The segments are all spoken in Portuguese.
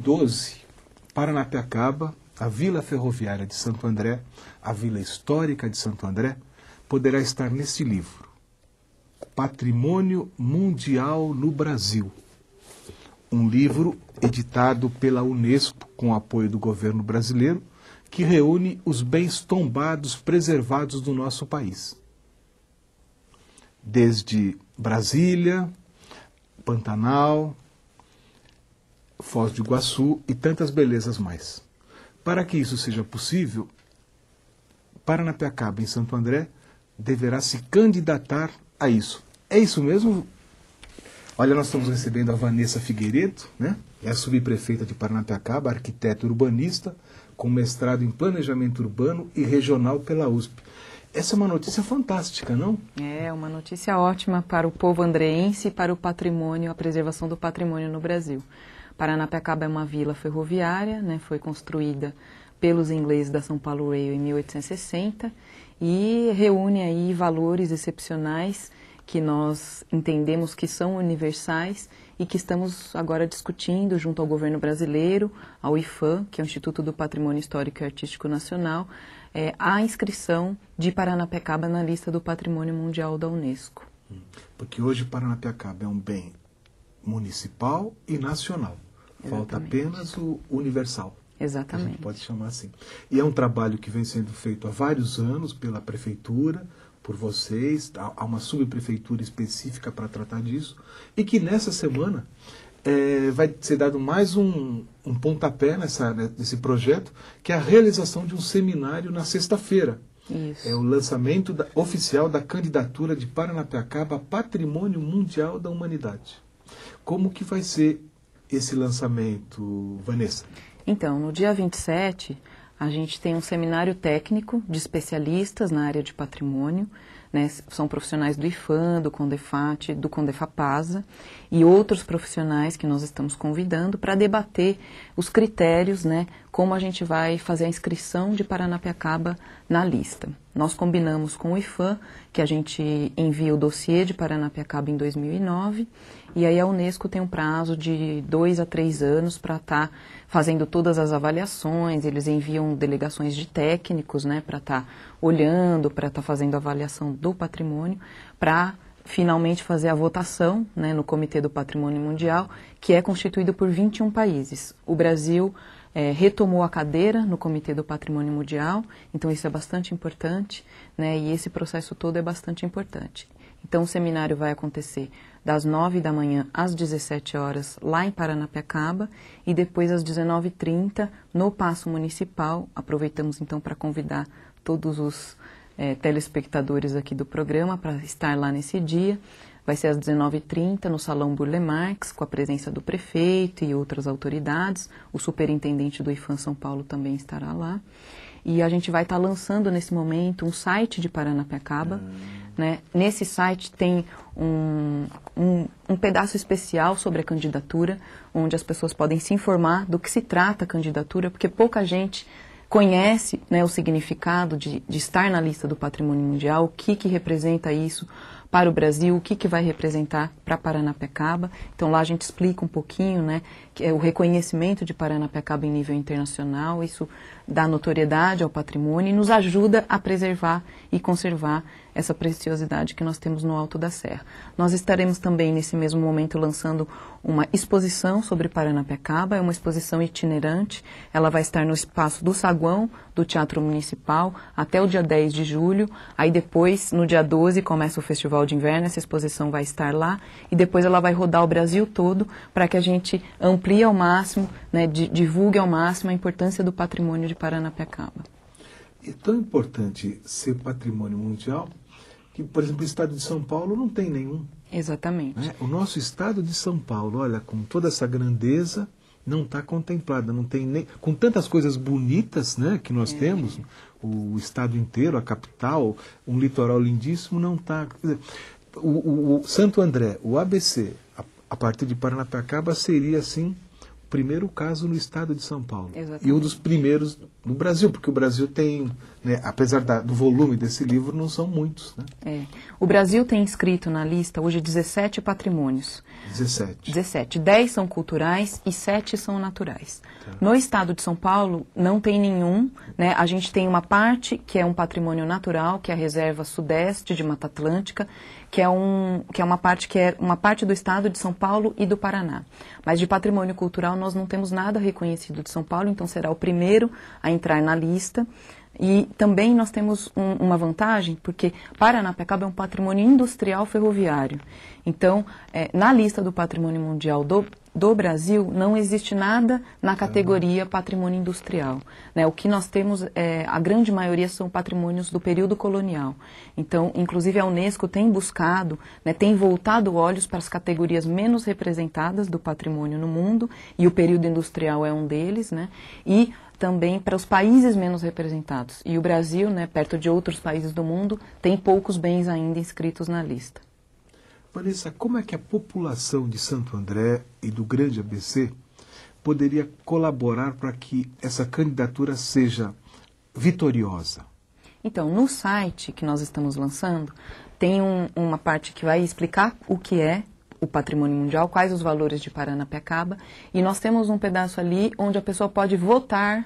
2012, Paranapiacaba, a Vila Ferroviária de Santo André, a Vila Histórica de Santo André, poderá estar nesse livro, Patrimônio Mundial no Brasil. Um livro editado pela Unesco com apoio do governo brasileiro, que reúne os bens tombados preservados do nosso país. Desde Brasília, Pantanal, Foz de Iguaçu e tantas belezas mais. Para que isso seja possível, Paranapiacaba, em Santo André, deverá se candidatar a isso. É isso mesmo? Olha, nós estamos recebendo a Vanessa Figueiredo, né? é a subprefeita de Paranapiacaba, arquiteta urbanista, com mestrado em Planejamento Urbano e Regional pela USP. Essa é uma notícia fantástica, não? É, uma notícia ótima para o povo andreense e para o patrimônio, a preservação do patrimônio no Brasil. Paranapiacaba é uma vila ferroviária, né, foi construída pelos ingleses da São Paulo Rail em 1860 e reúne aí valores excepcionais que nós entendemos que são universais e que estamos agora discutindo junto ao governo brasileiro, ao IFAM, que é o Instituto do Patrimônio Histórico e Artístico Nacional, é, a inscrição de Paranapiacaba na lista do Patrimônio Mundial da Unesco. Hum. Porque hoje Paranapiacaba é um bem municipal e nacional. Exatamente. Falta apenas o universal. Exatamente. pode chamar assim. E é um trabalho que vem sendo feito há vários anos pela prefeitura, por vocês, há uma subprefeitura específica para tratar disso, e que nessa semana é, vai ser dado mais um, um pontapé nessa, né, nesse projeto, que é a realização de um seminário na sexta-feira. Isso. É o lançamento da, oficial da candidatura de Paranapiacaba a Patrimônio Mundial da Humanidade. Como que vai ser esse lançamento, Vanessa? Então, no dia 27, a gente tem um seminário técnico de especialistas na área de patrimônio, né? são profissionais do IFAM, do CONDEFAT, do CONDEFAPASA e outros profissionais que nós estamos convidando para debater os critérios, né? como a gente vai fazer a inscrição de Paranapiacaba na lista. Nós combinamos com o IFAM que a gente envia o dossiê de Paranapiacaba em 2009 e aí a Unesco tem um prazo de dois a três anos para estar tá fazendo todas as avaliações, eles enviam delegações de técnicos né, para estar tá olhando, para estar tá fazendo avaliação do patrimônio, para finalmente fazer a votação né, no Comitê do Patrimônio Mundial, que é constituído por 21 países. O Brasil é, retomou a cadeira no Comitê do Patrimônio Mundial, então isso é bastante importante, né, e esse processo todo é bastante importante. Então o seminário vai acontecer das 9 da manhã às 17 horas lá em Paranapiacaba e depois às 19h30 no Paço Municipal. Aproveitamos então para convidar todos os é, telespectadores aqui do programa para estar lá nesse dia. Vai ser às 19h30 no Salão Burle Marx, com a presença do prefeito e outras autoridades. O superintendente do IFAM São Paulo também estará lá. E a gente vai estar tá lançando nesse momento um site de Paranapiacaba. Ah. Né? Nesse site tem um, um, um, pedaço especial sobre a candidatura, onde as pessoas podem se informar do que se trata a candidatura, porque pouca gente conhece né, o significado de, de estar na lista do patrimônio mundial, o que, que representa isso, para o Brasil, o que, que vai representar para Paranapecaba. Então lá a gente explica um pouquinho né, que é o reconhecimento de Paranapecaba em nível internacional, isso dá notoriedade ao patrimônio e nos ajuda a preservar e conservar essa preciosidade que nós temos no Alto da Serra. Nós estaremos também nesse mesmo momento lançando uma exposição sobre Paranapecaba, é uma exposição itinerante, ela vai estar no espaço do Saguão, do Teatro Municipal, até o dia 10 de julho, aí depois, no dia 12, começa o Festival Festival de Inverno, essa exposição vai estar lá e depois ela vai rodar o Brasil todo para que a gente amplie ao máximo, né, divulgue ao máximo a importância do patrimônio de Paranapiacaba. É tão importante ser patrimônio mundial que, por exemplo, o estado de São Paulo não tem nenhum. Exatamente. Né? O nosso estado de São Paulo, olha, com toda essa grandeza, não está contemplada, não tem nem com tantas coisas bonitas, né, que nós é. temos, o estado inteiro, a capital, um litoral lindíssimo, não está. O, o, o, Santo André, o ABC, a, a partir de Paranapiacaba seria assim primeiro caso no estado de São Paulo. Exatamente. E um dos primeiros no Brasil, porque o Brasil tem, né, apesar da, do volume desse livro, não são muitos. Né? É. O Brasil tem inscrito na lista hoje 17 patrimônios. 17. 17. 10 são culturais e 7 são naturais. Tá. No estado de São Paulo, não tem nenhum. Né? A gente tem uma parte que é um patrimônio natural, que é a Reserva Sudeste de Mata Atlântica, que é, um, que é uma parte que é uma parte do estado de São Paulo e do Paraná. Mas de patrimônio cultural nós não temos nada reconhecido de São Paulo, então será o primeiro a entrar na lista. E também nós temos um, uma vantagem, porque Paranapecaba é um patrimônio industrial ferroviário. Então, é, na lista do patrimônio mundial do do Brasil, não existe nada na categoria patrimônio industrial. Né? O que nós temos, é, a grande maioria são patrimônios do período colonial. Então, inclusive a Unesco tem buscado, né, tem voltado olhos para as categorias menos representadas do patrimônio no mundo, e o período industrial é um deles, né? e também para os países menos representados. E o Brasil, né, perto de outros países do mundo, tem poucos bens ainda inscritos na lista. Vanessa, como é que a população de Santo André e do grande ABC poderia colaborar para que essa candidatura seja vitoriosa? Então, no site que nós estamos lançando, tem um, uma parte que vai explicar o que é o patrimônio mundial, quais os valores de Paranapiacaba, e nós temos um pedaço ali onde a pessoa pode votar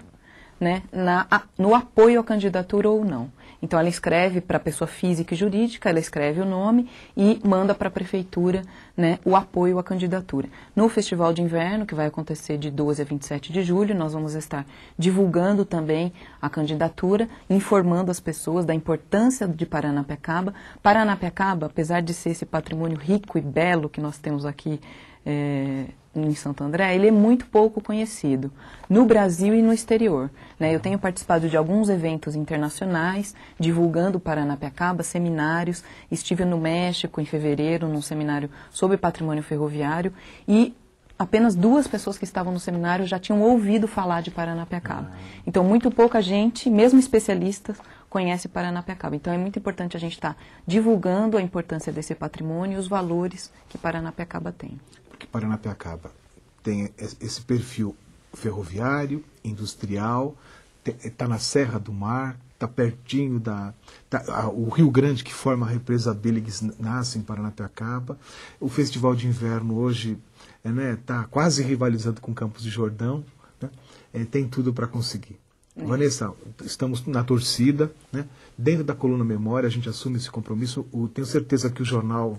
né, na, no apoio à candidatura ou não. Então ela escreve para a pessoa física e jurídica, ela escreve o nome e manda para a prefeitura né, o apoio à candidatura. No Festival de Inverno, que vai acontecer de 12 a 27 de julho, nós vamos estar divulgando também a candidatura, informando as pessoas da importância de Paranapiacaba. Paranapiacaba, apesar de ser esse patrimônio rico e belo que nós temos aqui, é, em Santo André, ele é muito pouco conhecido no Brasil e no exterior. Né? Eu tenho participado de alguns eventos internacionais, divulgando Paranapiacaba, seminários. Estive no México em fevereiro, num seminário sobre patrimônio ferroviário, e apenas duas pessoas que estavam no seminário já tinham ouvido falar de Paranapiacaba. Ah. Então, muito pouca gente, mesmo especialistas, conhece Paranapiacaba. Então, é muito importante a gente estar tá divulgando a importância desse patrimônio e os valores que Paranapiacaba tem. Paranapiacaba tem esse perfil ferroviário, industrial, está na Serra do Mar, está pertinho da. Tá, a, o Rio Grande, que forma a represa Billigs, nasce em Paranapiacaba. O Festival de Inverno hoje está é, né, tá quase rivalizando com Campos de Jordão. Né, é, tem tudo para conseguir. É. Vanessa, estamos na torcida, né? dentro da coluna Memória, a gente assume esse compromisso. O, tenho certeza que o jornal,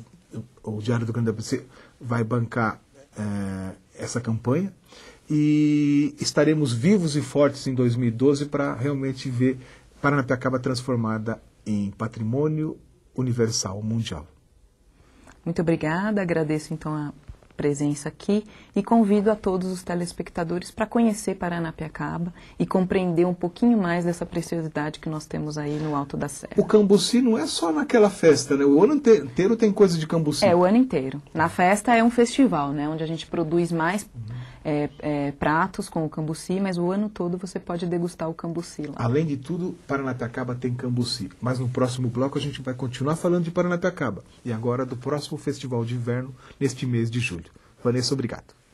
o Diário do Grande ABC, vai bancar eh, essa campanha e estaremos vivos e fortes em 2012 para realmente ver Paranapiacaba transformada em patrimônio universal mundial. Muito obrigada, agradeço então a presença aqui e convido a todos os telespectadores para conhecer Paranapiacaba e compreender um pouquinho mais dessa preciosidade que nós temos aí no Alto da Serra. O Cambuci não é só naquela festa, né? O ano inteiro tem coisa de Cambuci. É, o ano inteiro. Na festa é um festival, né? Onde a gente produz mais... Uhum é, é, pratos com o cambuci, mas o ano todo você pode degustar o cambuci lá. Além de tudo, Paranapiacaba tem cambuci. Mas no próximo bloco a gente vai continuar falando de Paranapiacaba. E agora do próximo Festival de Inverno, neste mês de julho. Vanessa, obrigado.